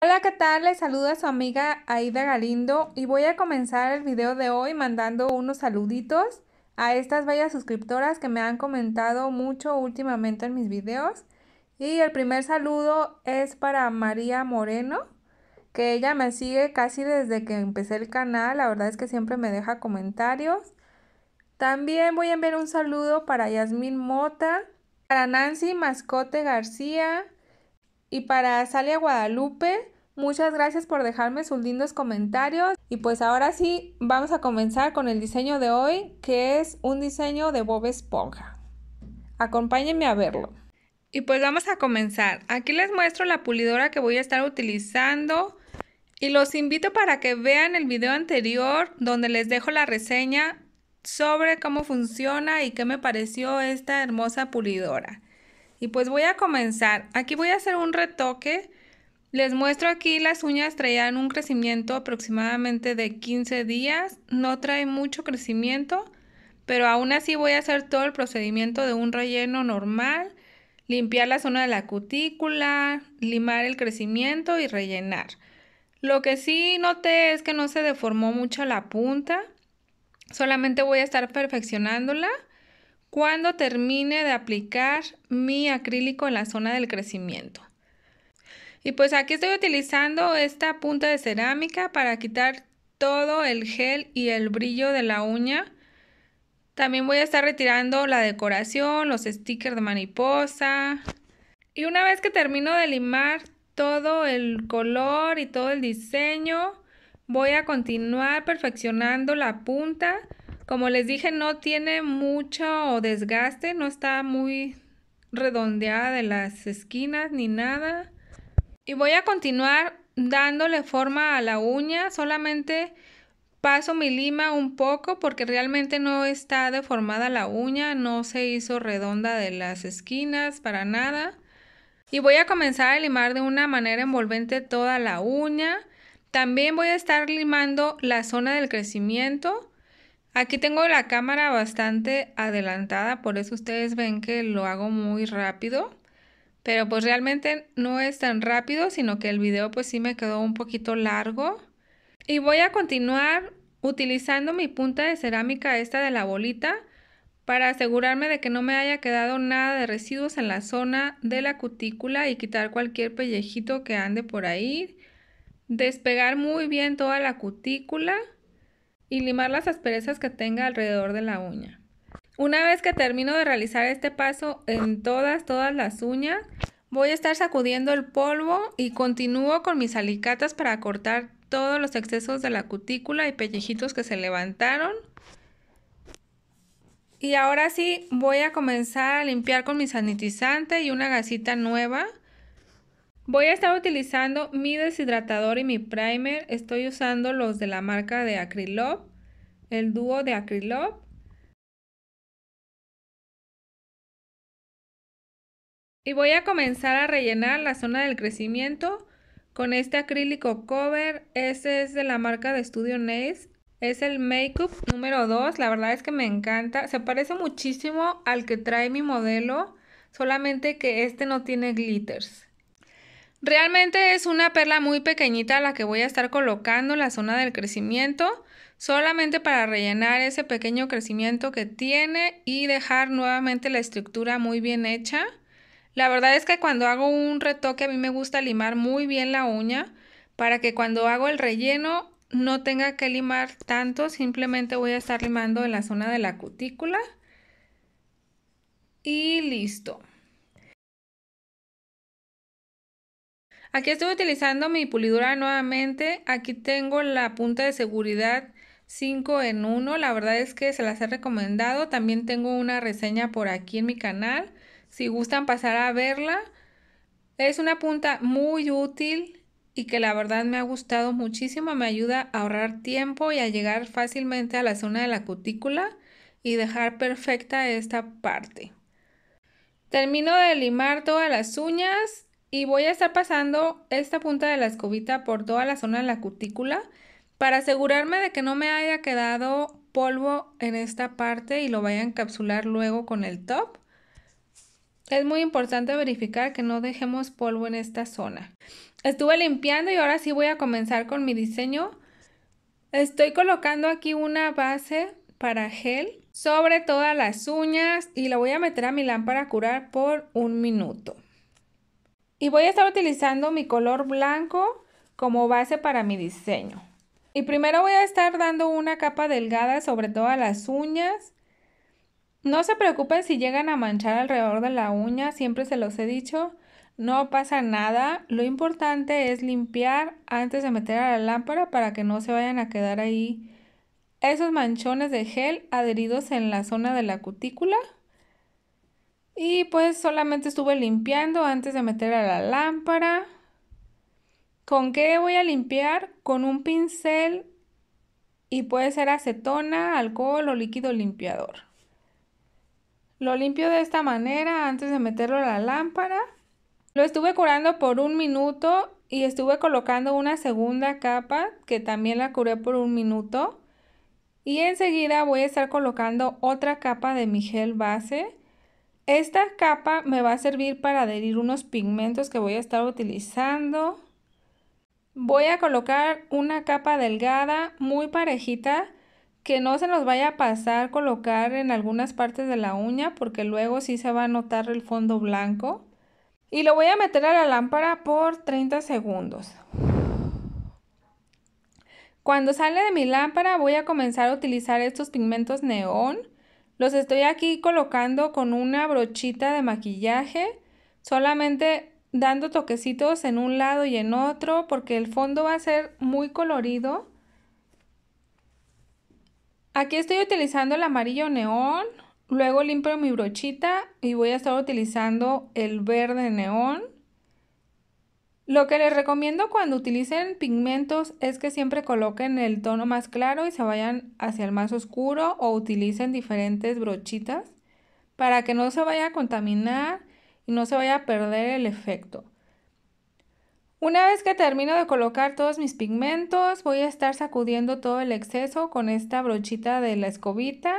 Hola, ¿qué tal? Les saluda su amiga Aida Galindo y voy a comenzar el video de hoy mandando unos saluditos a estas bellas suscriptoras que me han comentado mucho últimamente en mis videos. Y el primer saludo es para María Moreno, que ella me sigue casi desde que empecé el canal, la verdad es que siempre me deja comentarios. También voy a enviar un saludo para Yasmín Mota, para Nancy Mascote García, y para Salia Guadalupe, muchas gracias por dejarme sus lindos comentarios. Y pues ahora sí, vamos a comenzar con el diseño de hoy, que es un diseño de Bob Esponja. Acompáñenme a verlo. Y pues vamos a comenzar. Aquí les muestro la pulidora que voy a estar utilizando. Y los invito para que vean el video anterior donde les dejo la reseña sobre cómo funciona y qué me pareció esta hermosa pulidora. Y pues voy a comenzar. Aquí voy a hacer un retoque. Les muestro aquí las uñas traían un crecimiento aproximadamente de 15 días. No trae mucho crecimiento, pero aún así voy a hacer todo el procedimiento de un relleno normal. Limpiar la zona de la cutícula, limar el crecimiento y rellenar. Lo que sí noté es que no se deformó mucho la punta. Solamente voy a estar perfeccionándola cuando termine de aplicar mi acrílico en la zona del crecimiento. Y pues aquí estoy utilizando esta punta de cerámica para quitar todo el gel y el brillo de la uña. También voy a estar retirando la decoración, los stickers de mariposa. Y una vez que termino de limar todo el color y todo el diseño, voy a continuar perfeccionando la punta como les dije, no tiene mucho desgaste, no está muy redondeada de las esquinas ni nada. Y voy a continuar dándole forma a la uña, solamente paso mi lima un poco porque realmente no está deformada la uña, no se hizo redonda de las esquinas para nada. Y voy a comenzar a limar de una manera envolvente toda la uña. También voy a estar limando la zona del crecimiento. Aquí tengo la cámara bastante adelantada, por eso ustedes ven que lo hago muy rápido. Pero pues realmente no es tan rápido, sino que el video pues sí me quedó un poquito largo. Y voy a continuar utilizando mi punta de cerámica esta de la bolita para asegurarme de que no me haya quedado nada de residuos en la zona de la cutícula y quitar cualquier pellejito que ande por ahí. Despegar muy bien toda la cutícula y limar las asperezas que tenga alrededor de la uña. Una vez que termino de realizar este paso en todas, todas las uñas, voy a estar sacudiendo el polvo y continúo con mis alicatas para cortar todos los excesos de la cutícula y pellejitos que se levantaron. Y ahora sí voy a comenzar a limpiar con mi sanitizante y una gasita nueva. Voy a estar utilizando mi deshidratador y mi primer. Estoy usando los de la marca de Acrylop, el dúo de Acrylop. Y voy a comenzar a rellenar la zona del crecimiento con este acrílico cover. Este es de la marca de Studio Nails. Es el Makeup número 2. La verdad es que me encanta. Se parece muchísimo al que trae mi modelo, solamente que este no tiene glitters. Realmente es una perla muy pequeñita la que voy a estar colocando en la zona del crecimiento, solamente para rellenar ese pequeño crecimiento que tiene y dejar nuevamente la estructura muy bien hecha. La verdad es que cuando hago un retoque a mí me gusta limar muy bien la uña para que cuando hago el relleno no tenga que limar tanto, simplemente voy a estar limando en la zona de la cutícula. Y listo. Aquí estoy utilizando mi pulidora nuevamente. Aquí tengo la punta de seguridad 5 en 1. La verdad es que se las he recomendado. También tengo una reseña por aquí en mi canal. Si gustan pasar a verla. Es una punta muy útil y que la verdad me ha gustado muchísimo. Me ayuda a ahorrar tiempo y a llegar fácilmente a la zona de la cutícula y dejar perfecta esta parte. Termino de limar todas las uñas y voy a estar pasando esta punta de la escobita por toda la zona de la cutícula para asegurarme de que no me haya quedado polvo en esta parte y lo vaya a encapsular luego con el top. Es muy importante verificar que no dejemos polvo en esta zona. Estuve limpiando y ahora sí voy a comenzar con mi diseño. Estoy colocando aquí una base para gel sobre todas las uñas y la voy a meter a mi lámpara a curar por un minuto. Y voy a estar utilizando mi color blanco como base para mi diseño. Y primero voy a estar dando una capa delgada sobre todas las uñas. No se preocupen si llegan a manchar alrededor de la uña, siempre se los he dicho. No pasa nada, lo importante es limpiar antes de meter a la lámpara para que no se vayan a quedar ahí esos manchones de gel adheridos en la zona de la cutícula. Y pues solamente estuve limpiando antes de meter a la lámpara. ¿Con qué voy a limpiar? Con un pincel y puede ser acetona, alcohol o líquido limpiador. Lo limpio de esta manera antes de meterlo a la lámpara. Lo estuve curando por un minuto y estuve colocando una segunda capa que también la curé por un minuto. Y enseguida voy a estar colocando otra capa de mi gel base. Esta capa me va a servir para adherir unos pigmentos que voy a estar utilizando. Voy a colocar una capa delgada muy parejita que no se nos vaya a pasar colocar en algunas partes de la uña porque luego sí se va a notar el fondo blanco. Y lo voy a meter a la lámpara por 30 segundos. Cuando sale de mi lámpara voy a comenzar a utilizar estos pigmentos neón los estoy aquí colocando con una brochita de maquillaje, solamente dando toquecitos en un lado y en otro porque el fondo va a ser muy colorido. Aquí estoy utilizando el amarillo neón, luego limpio mi brochita y voy a estar utilizando el verde neón. Lo que les recomiendo cuando utilicen pigmentos es que siempre coloquen el tono más claro y se vayan hacia el más oscuro o utilicen diferentes brochitas para que no se vaya a contaminar y no se vaya a perder el efecto. Una vez que termino de colocar todos mis pigmentos, voy a estar sacudiendo todo el exceso con esta brochita de la escobita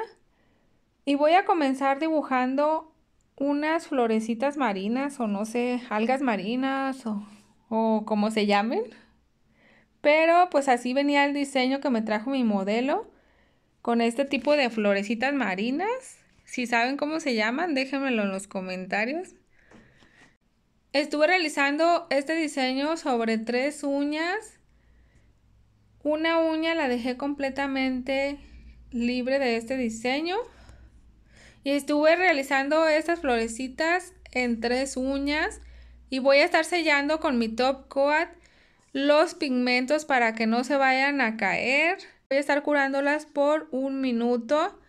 y voy a comenzar dibujando unas florecitas marinas o no sé, algas marinas o o como se llamen. Pero pues así venía el diseño que me trajo mi modelo con este tipo de florecitas marinas. Si saben cómo se llaman, déjenmelo en los comentarios. Estuve realizando este diseño sobre tres uñas. Una uña la dejé completamente libre de este diseño. Y estuve realizando estas florecitas en tres uñas y voy a estar sellando con mi top coat los pigmentos para que no se vayan a caer. Voy a estar curándolas por un minuto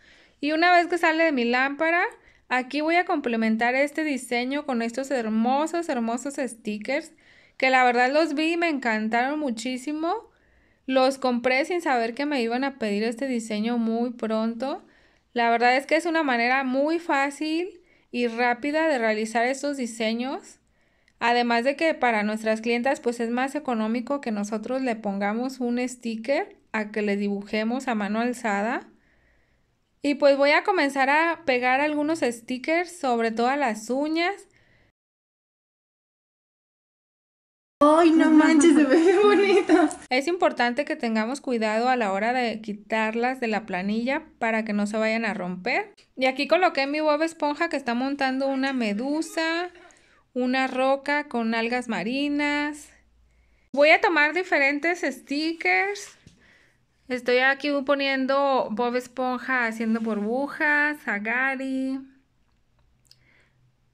y una vez que sale de mi lámpara, aquí voy a complementar este diseño con estos hermosos, hermosos stickers que la verdad los vi y me encantaron muchísimo. Los compré sin saber que me iban a pedir este diseño muy pronto. La verdad es que es una manera muy fácil y rápida de realizar estos diseños. Además de que para nuestras clientas pues es más económico que nosotros le pongamos un sticker a que le dibujemos a mano alzada. Y pues voy a comenzar a pegar algunos stickers sobre todas las uñas. ¡Ay, no manches, se ve bonito! Es importante que tengamos cuidado a la hora de quitarlas de la planilla para que no se vayan a romper. Y aquí coloqué mi boba Esponja que está montando una medusa una roca con algas marinas. Voy a tomar diferentes stickers. Estoy aquí poniendo Bob Esponja haciendo burbujas, Agari,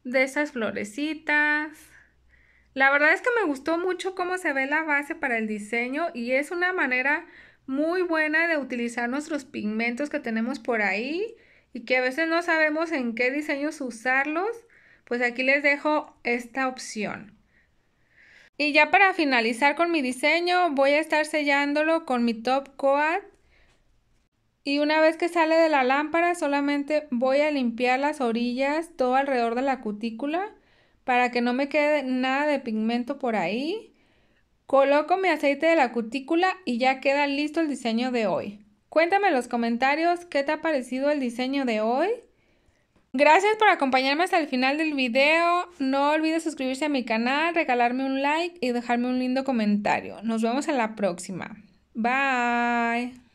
de esas florecitas. La verdad es que me gustó mucho cómo se ve la base para el diseño y es una manera muy buena de utilizar nuestros pigmentos que tenemos por ahí y que a veces no sabemos en qué diseños usarlos pues aquí les dejo esta opción. Y ya para finalizar con mi diseño, voy a estar sellándolo con mi top coat. Y una vez que sale de la lámpara, solamente voy a limpiar las orillas, todo alrededor de la cutícula, para que no me quede nada de pigmento por ahí. Coloco mi aceite de la cutícula y ya queda listo el diseño de hoy. Cuéntame en los comentarios qué te ha parecido el diseño de hoy. Gracias por acompañarme hasta el final del video. No olvides suscribirse a mi canal, regalarme un like y dejarme un lindo comentario. Nos vemos en la próxima. Bye.